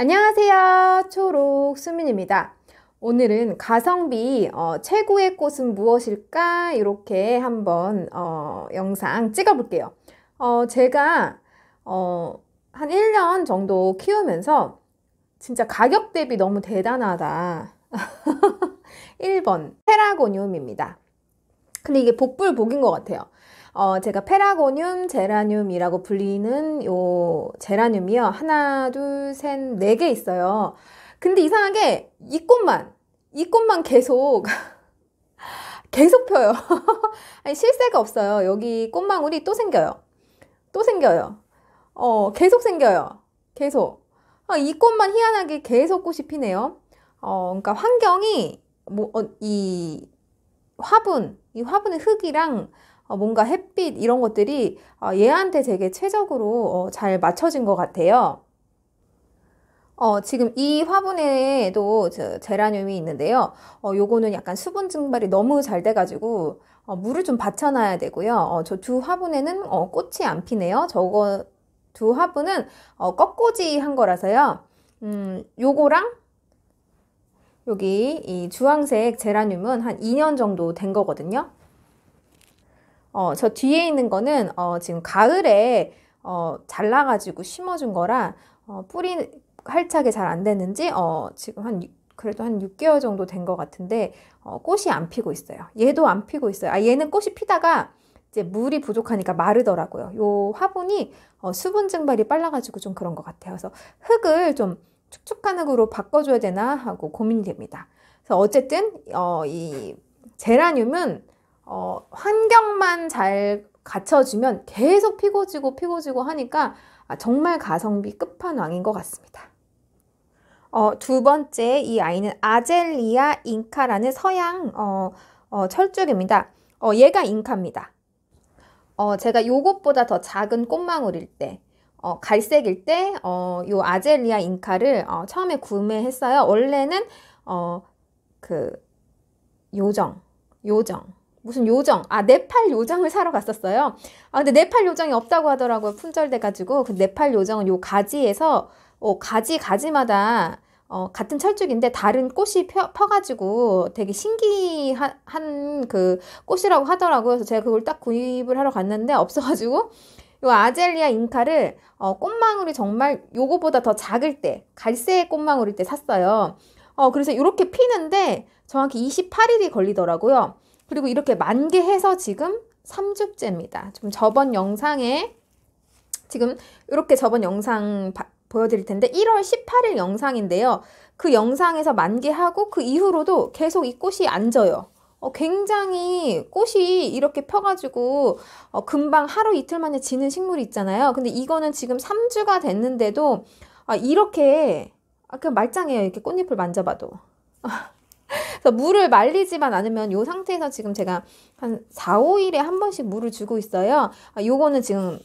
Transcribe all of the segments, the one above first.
안녕하세요. 초록 수민입니다. 오늘은 가성비 어, 최고의 꽃은 무엇일까? 이렇게 한번 어, 영상 찍어볼게요. 어, 제가 어, 한 1년 정도 키우면서 진짜 가격 대비 너무 대단하다. 1번 페라고니움입니다 근데 이게 복불복인 것 같아요. 어, 제가 페라고늄 제라늄이라고 불리는 요 제라늄이요. 하나, 둘, 셋, 네 개 있어요. 근데 이상하게 이 꽃만, 이 꽃만 계속, 계속 펴요. 아니, 실세가 없어요. 여기 꽃망울이 또 생겨요. 또 생겨요. 어, 계속 생겨요. 계속. 아, 이 꽃만 희한하게 계속 꽃이 피네요. 어, 그러니까 환경이, 뭐, 어, 이 화분, 이 화분의 흙이랑 어, 뭔가 햇빛 이런 것들이 어, 얘한테 되게 최적으로 어, 잘 맞춰진 것 같아요. 어, 지금 이 화분에도 제라늄이 있는데요. 어, 요거는 약간 수분 증발이 너무 잘 돼가지고 어, 물을 좀 받쳐놔야 되고요. 어, 저두 화분에는 어, 꽃이 안 피네요. 저거 두 화분은 어, 꺾꽂이 한 거라서요. 음, 요거랑 여기 이 주황색 제라늄은 한 2년 정도 된 거거든요. 어, 저 뒤에 있는 거는 어, 지금 가을에 어, 잘라가지고 심어준 거라 어, 뿌리 활착이 잘 안 됐는지 어, 지금 한 그래도 한 6개월 정도 된 것 같은데 어, 꽃이 안 피고 있어요. 얘도 안 피고 있어요. 아 얘는 꽃이 피다가 이제 물이 부족하니까 마르더라고요. 요 화분이 어, 수분 증발이 빨라가지고 좀 그런 것 같아요. 그래서 흙을 좀 축축한 흙으로 바꿔줘야 되나 하고 고민이 됩니다. 그래서 어쨌든 어, 이 제라늄은 어, 환경만 잘 갖춰주면 계속 피고 지고 피고 지고 하니까 아, 정말 가성비 끝판왕인 것 같습니다. 어, 두 번째 이 아이는 아젤리아 잉카라는 서양 어, 어, 철쭉입니다. 어, 얘가 잉카입니다. 어, 제가 요것보다 더 작은 꽃망울일 때 어, 갈색일 때, 어, 요 아젤리아 잉카를 어, 처음에 구매했어요. 원래는 어, 그 요정, 요정, 무슨 요정, 아, 네팔 요정을 사러 갔었어요. 아, 근데 네팔 요정이 없다고 하더라고요. 품절돼가지고. 그 네팔 요정은 요 가지에서, 어, 가지, 가지마다, 어, 같은 철쭉인데 다른 꽃이 펴, 펴가지고 되게 신기한 그 꽃이라고 하더라고요. 그래서 제가 그걸 딱 구입을 하러 갔는데 없어가지고 요 아젤리아 잉카를 어, 꽃망울이 정말 요거보다 더 작을 때 갈색 꽃망울일 때 샀어요. 어, 그래서 이렇게 피는데 정확히 28일이 걸리더라고요. 그리고 이렇게 만개해서 지금 3주째입니다. 좀 저번 영상에 지금 이렇게 저번 영상 바, 보여드릴 텐데 1월 18일 영상인데요. 그 영상에서 만개하고 그 이후로도 계속 이 꽃이 안 져요. 어, 굉장히 꽃이 이렇게 펴가지고 어, 금방 하루 이틀 만에 지는 식물이 있잖아요. 근데 이거는 지금 3주가 됐는데도 아, 이렇게 아, 그냥 말짱해요. 이렇게 꽃잎을 만져봐도. 그래서 물을 말리지만 않으면 이 상태에서 지금 제가 한 4, 5일에 한 번씩 물을 주고 있어요. 아, 요거는 지금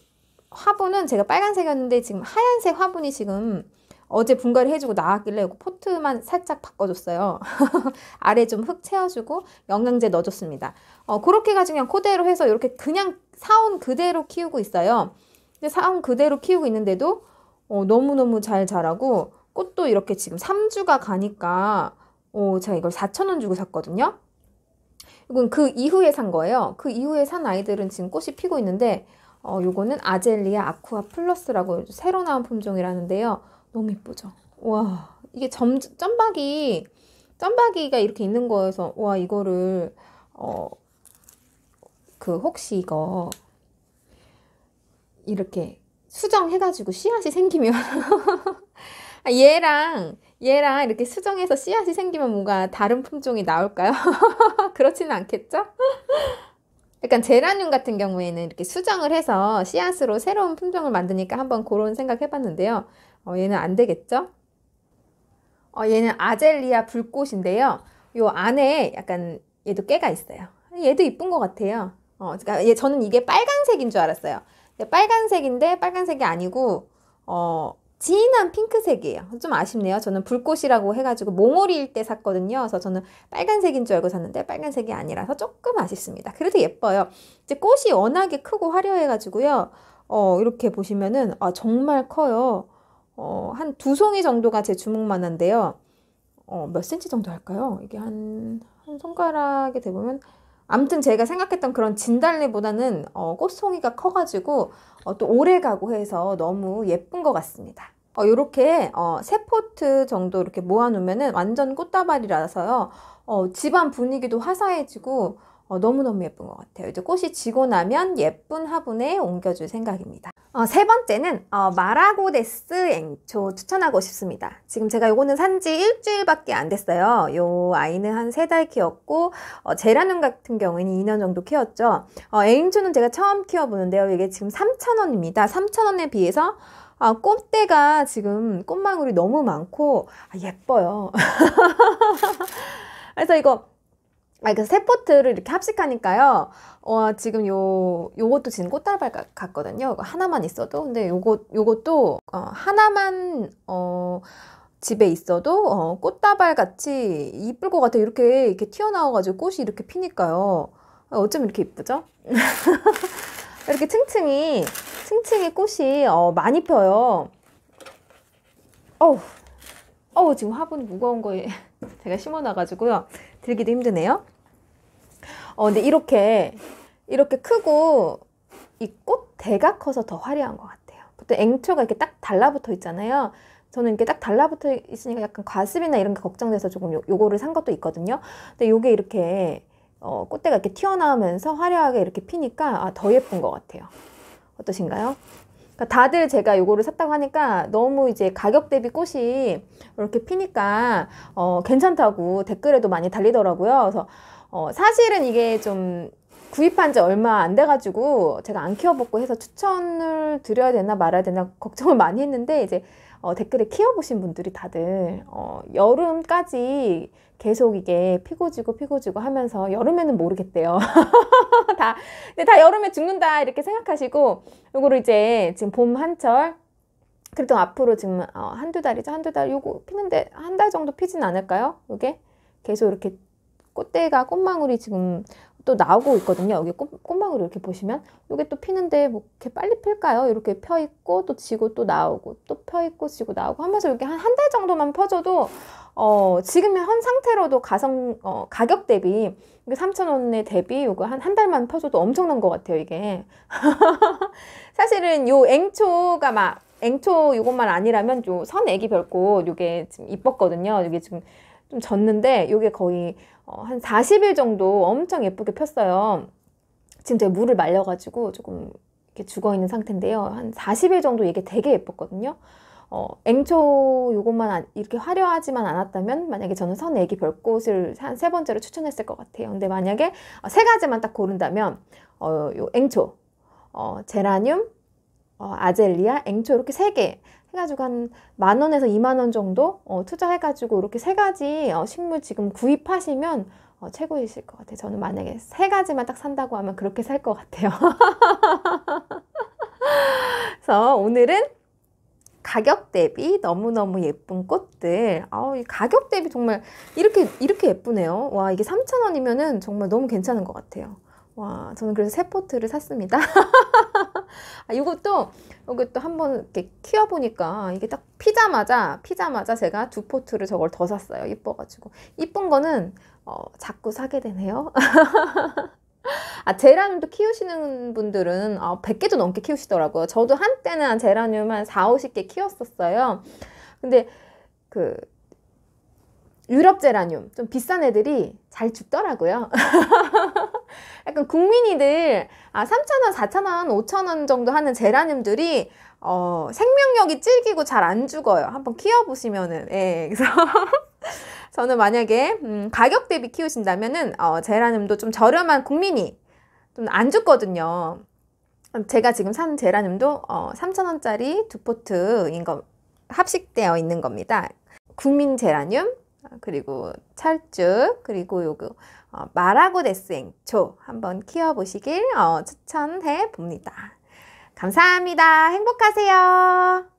화분은 제가 빨간색이었는데 지금 하얀색 화분이 지금 어제 분갈이 해주고 나왔길래 포트만 살짝 바꿔줬어요. 아래 좀 흙 채워주고 영양제 넣어줬습니다. 어, 그렇게 해가지고 그냥 그대로 해서 이렇게 그냥 사온 그대로 키우고 있어요. 근데 사온 그대로 키우고 있는데도 어, 너무너무 잘 자라고 꽃도 이렇게 지금 3주가 가니까 어, 제가 이걸 4,000원 주고 샀거든요. 이건 그 이후에 산 거예요. 그 이후에 산 아이들은 지금 꽃이 피고 있는데 어, 요거는 아젤리아 아쿠아 플러스라고 새로 나온 품종이라는데요. 너무 이쁘죠? 와, 이게 점, 점박이, 점박이가 이렇게 있는 거여서, 와, 이거를, 어, 그, 혹시 이거, 이렇게 수정해가지고 씨앗이 생기면, 얘랑 얘랑 이렇게 수정해서 씨앗이 생기면 뭔가 다른 품종이 나올까요? 그렇지는 않겠죠? 약간 제라늄 같은 경우에는 이렇게 수정을 해서 씨앗으로 새로운 품종을 만드니까 한번 그런 생각 해봤는데요. 어, 얘는 안 되겠죠? 어, 얘는 아젤리아 불꽃인데요. 요 안에 약간 얘도 깨가 있어요. 얘도 이쁜 것 같아요. 어, 그러니까 얘, 저는 이게 빨간색인 줄 알았어요. 빨간색인데 빨간색이 아니고 어, 진한 핑크색이에요. 좀 아쉽네요. 저는 불꽃이라고 해가지고 몽오리일 때 샀거든요. 그래서 저는 빨간색인 줄 알고 샀는데 빨간색이 아니라서 조금 아쉽습니다. 그래도 예뻐요. 이제 꽃이 워낙에 크고 화려해가지고요. 어, 이렇게 보시면은 아, 정말 커요. 어, 한두 송이 정도가 제 주먹만 한데요. 어, 몇 센치 정도 할까요? 이게 한, 한 손가락에 대보면 아무튼 제가 생각했던 그런 진달래보다는 어, 꽃송이가 커가지고 어, 또 오래가고 해서 너무 예쁜 것 같습니다. 어, 요렇게 어, 세 포트 정도 이렇게 모아놓으면 완전 꽃다발이라서요. 어, 집안 분위기도 화사해지고 어, 너무너무 예쁜 것 같아요. 이제 꽃이 지고 나면 예쁜 화분에 옮겨줄 생각입니다. 어, 세 번째는 어, 마라고데스 앵초 추천하고 싶습니다. 지금 제가 이거는 산지 일주일밖에 안 됐어요. 이 아이는 한 세 달 키웠고 어, 제라늄 같은 경우에는 2년 정도 키웠죠. 어, 앵초는 제가 처음 키워보는데요. 이게 지금 3,000원입니다. 3,000원에 비해서 아, 꽃대가 지금 꽃망울이 너무 많고 아, 예뻐요. 그래서 이거 아, 니 그러니까 그래서 세포트를 이렇게 합식하니까요. 어, 지금 요, 요것도 지금 꽃다발 같거든요. 하나만 있어도. 근데 요것, 요것도, 어, 하나만, 어, 집에 있어도, 어, 꽃다발 같이 이쁠 것 같아. 이렇게, 이렇게 튀어나와가지고 꽃이 이렇게 피니까요. 어, 어쩜 이렇게 이쁘죠? 이렇게 층층이, 층층이 꽃이, 어, 많이 펴요. 어우, 어우, 지금 화분이 무거운 거에 제가 심어놔가지고요. 들기도 힘드네요. 어, 근데 이렇게, 이렇게 크고, 이 꽃대가 커서 더 화려한 것 같아요. 보통 앵초가 이렇게 딱 달라붙어 있잖아요. 저는 이렇게 딱 달라붙어 있으니까 약간 과습이나 이런 게 걱정돼서 조금 요, 요거를 산 것도 있거든요. 근데 요게 이렇게, 어, 꽃대가 이렇게 튀어나오면서 화려하게 이렇게 피니까, 아, 더 예쁜 것 같아요. 어떠신가요? 그러니까 다들 제가 요거를 샀다고 하니까 너무 이제 가격 대비 꽃이 이렇게 피니까 어, 괜찮다고 댓글에도 많이 달리더라고요. 그래서 어, 사실은 이게 좀 구입한 지 얼마 안 돼가지고 제가 안 키워보고 해서 추천을 드려야 되나 말아야 되나 걱정을 많이 했는데 이제 어, 댓글에 키워보신 분들이 다들 어, 여름까지 계속 이게 피고 지고 피고 지고 하면서 여름에는 모르겠대요. 다, 근데 다 여름에 죽는다 이렇게 생각하시고 요거를 이제 지금 봄 한철 그래도 앞으로 지금 어, 한두 달이죠 한두 달 요거 피는데 한 달 정도 피진 않을까요? 요게 계속 이렇게 꽃대가 꽃망울이 지금 또 나오고 있거든요. 여기 꽃, 꽃망울 이렇게 보시면 이게 또 피는데 뭐 이렇게 빨리 필까요? 이렇게 펴 있고 또 지고 또 나오고 또 펴 있고 지고 나오고 하면서 이렇게 한 한 달 정도만 펴줘도 어, 지금 의현 상태로도 가성 어, 가격 대비 3,000원에 대비 이거 한 한 달만 펴줘도 엄청난 것 같아요, 이게. 사실은 요 앵초가 막 앵초 요것만 아니라면 요선액이 별꽃 요게 지금 이뻤거든요. 이게 지금 좀 졌는데 이게 거의 어, 한 40일 정도 엄청 예쁘게 폈어요. 지금 제가 물을 말려가지고 조금 이렇게 죽어 있는 상태인데요. 한 40일 정도 이게 되게 예뻤거든요. 어, 앵초 요것만 이렇게 화려하지만 않았다면 만약에 저는 선애기 별꽃을 한 세 번째로 추천했을 것 같아요. 근데 만약에 어, 세 가지만 딱 고른다면 어, 요 앵초, 어, 제라늄, 어, 아젤리아, 앵초 이렇게 세 개. 해가지고 한 만 원에서 2만 원 정도 어, 투자해가지고 이렇게 세 가지 어, 식물 지금 구입하시면 어, 최고이실 것 같아요. 저는 만약에 세 가지만 딱 산다고 하면 그렇게 살 것 같아요. 그래서 오늘은 가격 대비 너무너무 예쁜 꽃들. 아우, 이 가격 대비 정말 이렇게, 이렇게 예쁘네요. 와, 이게 3,000원이면은 정말 너무 괜찮은 것 같아요. 와, 저는 그래서 세 포트를 샀습니다. 아, 이것도 이것도 한번 이렇게 키워 보니까 이게 딱 피자마자 피자마자 제가 두 포트를 저걸 더 샀어요. 이뻐가지고 이쁜 거는 어, 자꾸 사게 되네요. 아, 제라늄도 키우시는 분들은 아, 어, 100개도 넘게 키우시더라고요. 저도 한때는 제라늄 한 4, 50개 키웠었어요. 근데 그 유럽 제라늄 좀 비싼 애들이 잘 죽더라고요. 약간 국민이들 아 3,000원, 4,000원, 5,000원 정도 하는 제라늄들이 어, 생명력이 질기고 잘 안 죽어요. 한번 키워 보시면은. 예. 그래서 저는 만약에 음, 가격 대비 키우신다면은 어, 제라늄도 좀 저렴한 국민이 좀 안 죽거든요. 제가 지금 산 제라늄도 어, 3,000원짜리 두 포트인 거 합식되어 있는 겁니다. 국민 제라늄, 그리고 찰쭉 그리고 요거 어, 말하고 데스앵초 한번 키워보시길 어, 추천해 봅니다. 감사합니다. 행복하세요.